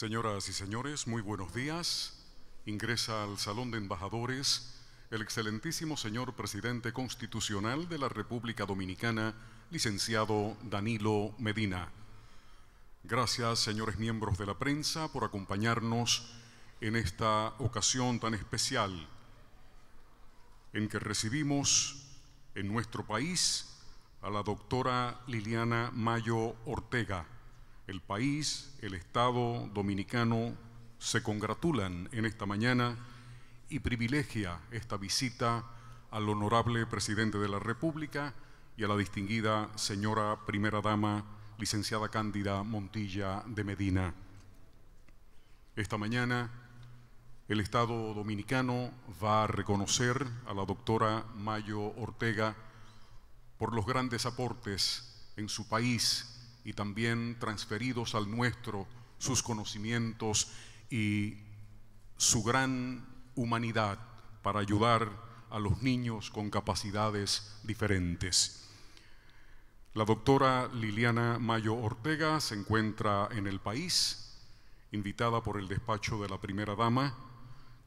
Señoras y señores, muy buenos días. Ingresa al Salón de Embajadores el excelentísimo señor presidente constitucional de la República Dominicana, licenciado Danilo Medina. Gracias, señores miembros de la prensa, por acompañarnos en esta ocasión tan especial en que recibimos en nuestro país a la doctora Liliana Mayo Ortega el país, el Estado dominicano se congratulan en esta mañana y privilegia esta visita al honorable presidente de la República y a la distinguida señora primera dama, licenciada Cándida Montilla de Medina. Esta mañana el Estado dominicano va a reconocer a la doctora Mayo Ortega por los grandes aportes en su país y también transferidos al nuestro sus conocimientos y su gran humanidad para ayudar a los niños con capacidades diferentes. La doctora Liliana Mayo Ortega se encuentra en el país, invitada por el despacho de la primera dama,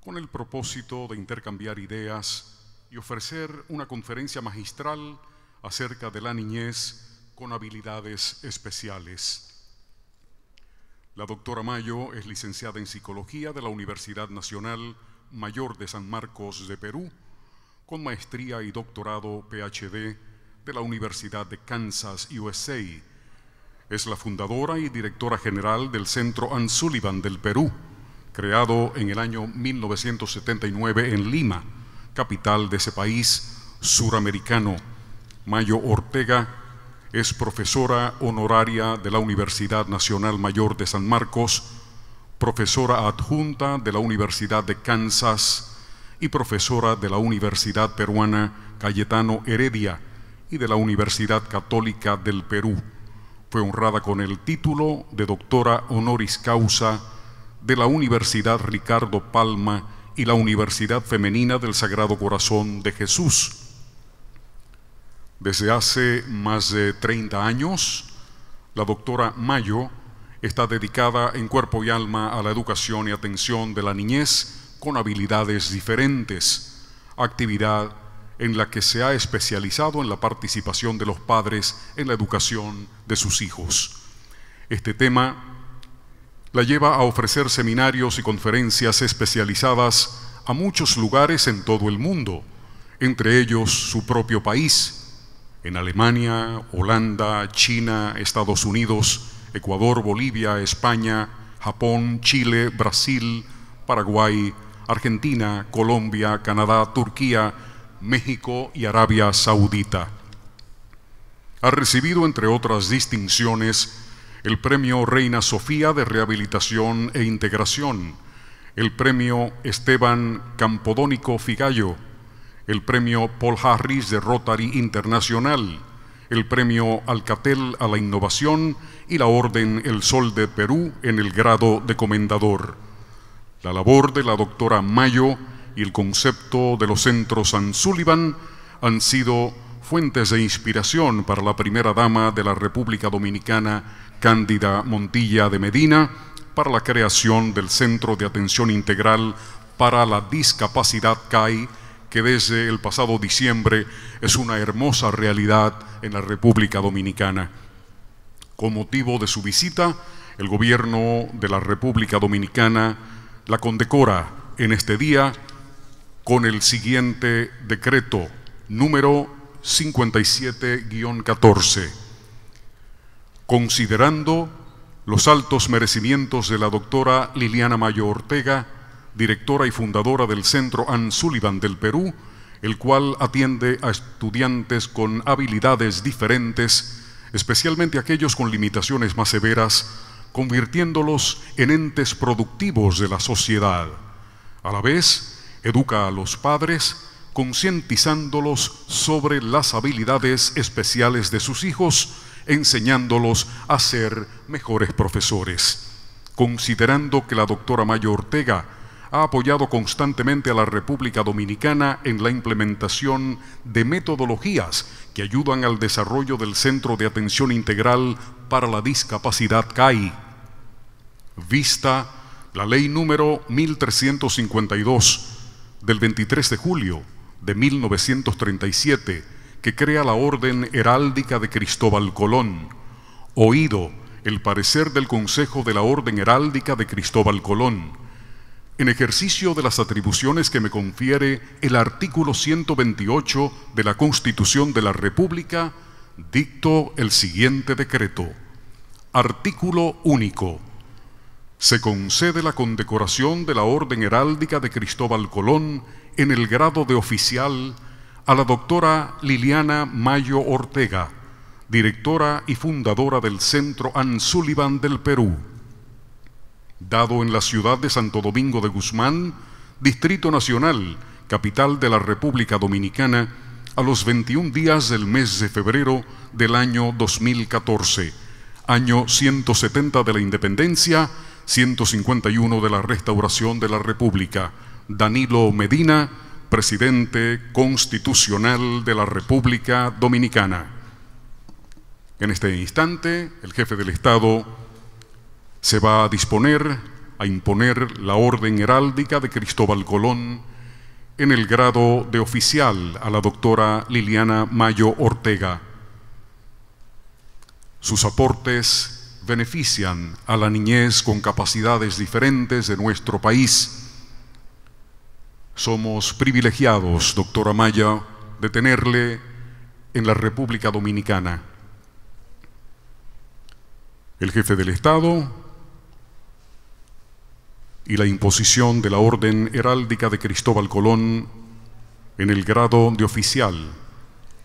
con el propósito de intercambiar ideas y ofrecer una conferencia magistral acerca de la niñez con habilidades especiales. La doctora Mayo es licenciada en Psicología de la Universidad Nacional Mayor de San Marcos de Perú, con maestría y doctorado PhD de la Universidad de Kansas, USA. Es la fundadora y directora general del Centro Ann del Perú, creado en el año 1979 en Lima, capital de ese país suramericano. Mayo Ortega es profesora honoraria de la Universidad Nacional Mayor de San Marcos, profesora adjunta de la Universidad de Kansas y profesora de la Universidad Peruana Cayetano Heredia y de la Universidad Católica del Perú. Fue honrada con el título de doctora honoris causa de la Universidad Ricardo Palma y la Universidad Femenina del Sagrado Corazón de Jesús desde hace más de 30 años, la doctora Mayo está dedicada en cuerpo y alma a la educación y atención de la niñez con habilidades diferentes, actividad en la que se ha especializado en la participación de los padres en la educación de sus hijos. Este tema la lleva a ofrecer seminarios y conferencias especializadas a muchos lugares en todo el mundo, entre ellos su propio país, en Alemania, Holanda, China, Estados Unidos, Ecuador, Bolivia, España, Japón, Chile, Brasil, Paraguay, Argentina, Colombia, Canadá, Turquía, México y Arabia Saudita. Ha recibido, entre otras distinciones, el Premio Reina Sofía de Rehabilitación e Integración, el Premio Esteban Campodónico Figallo, el premio Paul Harris de Rotary Internacional, el premio Alcatel a la innovación y la Orden El Sol de Perú en el grado de comendador. La labor de la doctora Mayo y el concepto de los centros San Sullivan han sido fuentes de inspiración para la primera dama de la República Dominicana, Cándida Montilla de Medina, para la creación del Centro de Atención Integral para la Discapacidad CAI que desde el pasado diciembre es una hermosa realidad en la República Dominicana. Con motivo de su visita, el gobierno de la República Dominicana la condecora en este día con el siguiente decreto número 57-14, considerando los altos merecimientos de la doctora Liliana Mayo Ortega, directora y fundadora del Centro Ann Sullivan del Perú, el cual atiende a estudiantes con habilidades diferentes, especialmente aquellos con limitaciones más severas, convirtiéndolos en entes productivos de la sociedad. A la vez, educa a los padres, concientizándolos sobre las habilidades especiales de sus hijos, enseñándolos a ser mejores profesores. Considerando que la doctora Mayo Ortega ha apoyado constantemente a la República Dominicana en la implementación de metodologías que ayudan al desarrollo del Centro de Atención Integral para la Discapacidad CAI. Vista la ley número 1352 del 23 de julio de 1937 que crea la Orden Heráldica de Cristóbal Colón. Oído el parecer del Consejo de la Orden Heráldica de Cristóbal Colón en ejercicio de las atribuciones que me confiere el artículo 128 de la Constitución de la República, dicto el siguiente decreto. Artículo único. Se concede la condecoración de la Orden Heráldica de Cristóbal Colón en el grado de oficial a la doctora Liliana Mayo Ortega, directora y fundadora del Centro Ann del Perú dado en la ciudad de Santo Domingo de Guzmán, Distrito Nacional, capital de la República Dominicana, a los 21 días del mes de febrero del año 2014, año 170 de la Independencia, 151 de la Restauración de la República. Danilo Medina, presidente constitucional de la República Dominicana. En este instante, el jefe del Estado se va a disponer a imponer la orden heráldica de Cristóbal Colón en el grado de oficial a la doctora Liliana Mayo Ortega. Sus aportes benefician a la niñez con capacidades diferentes de nuestro país. Somos privilegiados, doctora Maya, de tenerle en la República Dominicana. El jefe del Estado, y la imposición de la Orden Heráldica de Cristóbal Colón en el grado de oficial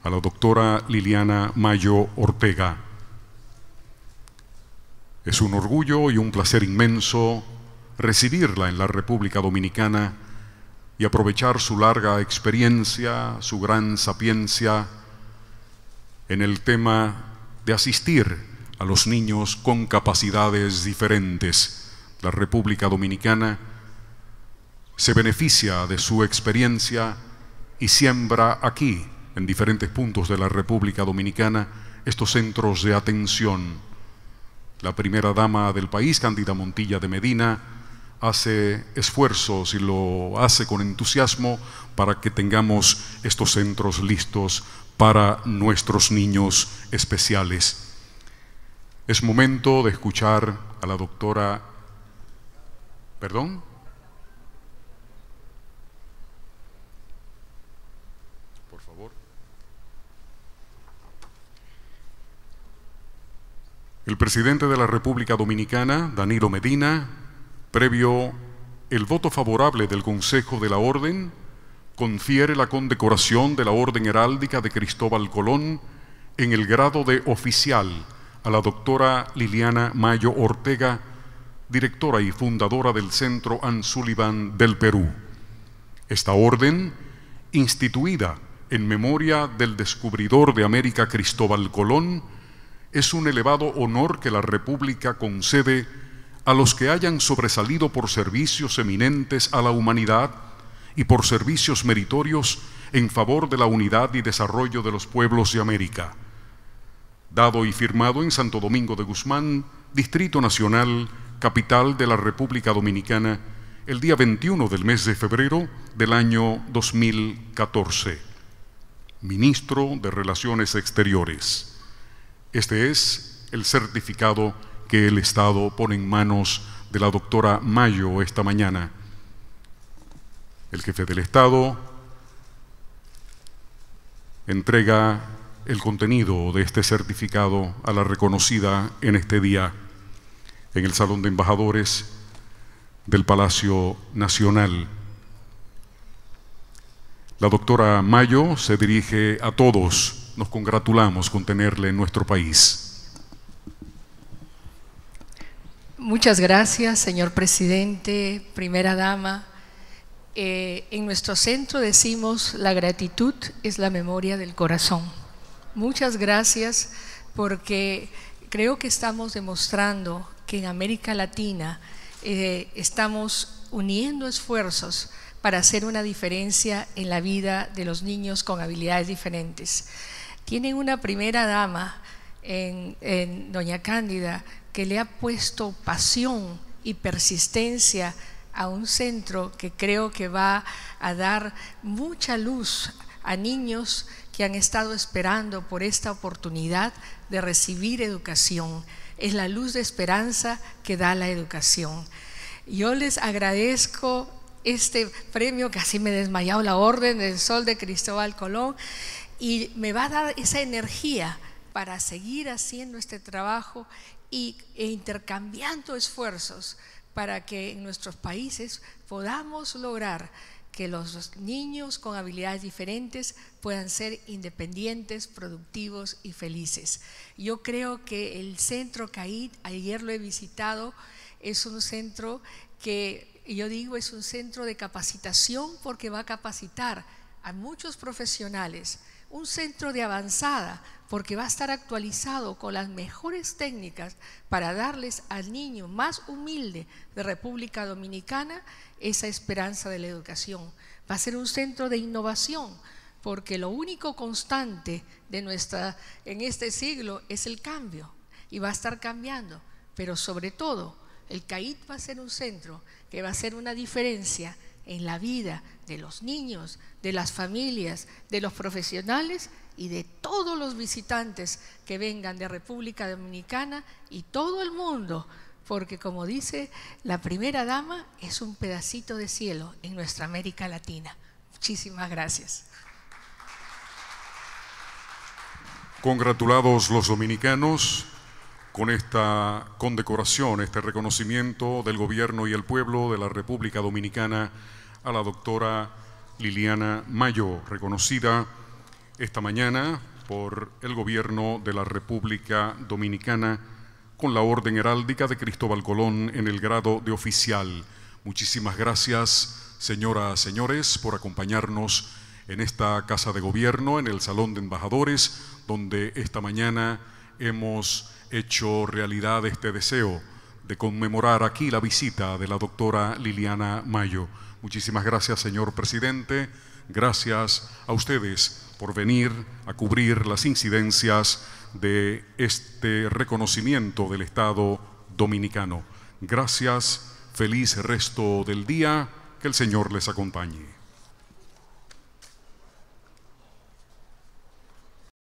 a la doctora Liliana Mayo Ortega. Es un orgullo y un placer inmenso recibirla en la República Dominicana y aprovechar su larga experiencia, su gran sapiencia en el tema de asistir a los niños con capacidades diferentes la República Dominicana se beneficia de su experiencia y siembra aquí, en diferentes puntos de la República Dominicana, estos centros de atención. La primera dama del país, Candida Montilla de Medina, hace esfuerzos y lo hace con entusiasmo para que tengamos estos centros listos para nuestros niños especiales. Es momento de escuchar a la doctora ¿Perdón? Por favor. El presidente de la República Dominicana, Danilo Medina, previo el voto favorable del Consejo de la Orden, confiere la condecoración de la Orden Heráldica de Cristóbal Colón en el grado de oficial a la doctora Liliana Mayo Ortega, directora y fundadora del Centro Ann del Perú. Esta orden, instituida en memoria del descubridor de América Cristóbal Colón, es un elevado honor que la República concede a los que hayan sobresalido por servicios eminentes a la humanidad y por servicios meritorios en favor de la unidad y desarrollo de los pueblos de América. Dado y firmado en Santo Domingo de Guzmán, Distrito Nacional, capital de la República Dominicana, el día 21 del mes de febrero del año 2014. Ministro de Relaciones Exteriores. Este es el certificado que el Estado pone en manos de la doctora Mayo esta mañana. El jefe del Estado entrega el contenido de este certificado a la reconocida en este día en el Salón de Embajadores del Palacio Nacional. La doctora Mayo se dirige a todos. Nos congratulamos con tenerle en nuestro país. Muchas gracias, señor presidente, primera dama. Eh, en nuestro centro decimos la gratitud es la memoria del corazón. Muchas gracias porque creo que estamos demostrando que en América Latina eh, estamos uniendo esfuerzos para hacer una diferencia en la vida de los niños con habilidades diferentes. Tienen una primera dama en Doña Cándida que le ha puesto pasión y persistencia a un centro que creo que va a dar mucha luz a niños que han estado esperando por esta oportunidad de recibir educación es la luz de esperanza que da la educación. Yo les agradezco este premio, que casi me he desmayado, la Orden del Sol de Cristóbal Colón, y me va a dar esa energía para seguir haciendo este trabajo e intercambiando esfuerzos para que en nuestros países podamos lograr que los niños con habilidades diferentes puedan ser independientes, productivos y felices. Yo creo que el centro CAID, ayer lo he visitado, es un centro que yo digo es un centro de capacitación porque va a capacitar a muchos profesionales un centro de avanzada porque va a estar actualizado con las mejores técnicas para darles al niño más humilde de República Dominicana esa esperanza de la educación. Va a ser un centro de innovación porque lo único constante de nuestra en este siglo es el cambio y va a estar cambiando, pero sobre todo el CAIT va a ser un centro que va a ser una diferencia en la vida de los niños, de las familias, de los profesionales y de todos los visitantes que vengan de República Dominicana y todo el mundo, porque como dice la primera dama, es un pedacito de cielo en nuestra América Latina. Muchísimas gracias. Congratulados los dominicanos con esta condecoración, este reconocimiento del gobierno y el pueblo de la República Dominicana a la doctora Liliana Mayo, reconocida esta mañana por el Gobierno de la República Dominicana con la Orden Heráldica de Cristóbal Colón en el grado de oficial. Muchísimas gracias, señoras, señores, por acompañarnos en esta Casa de Gobierno, en el Salón de Embajadores, donde esta mañana hemos hecho realidad este deseo de conmemorar aquí la visita de la doctora Liliana Mayo. Muchísimas gracias, señor presidente. Gracias a ustedes por venir a cubrir las incidencias de este reconocimiento del Estado dominicano. Gracias, feliz resto del día, que el Señor les acompañe.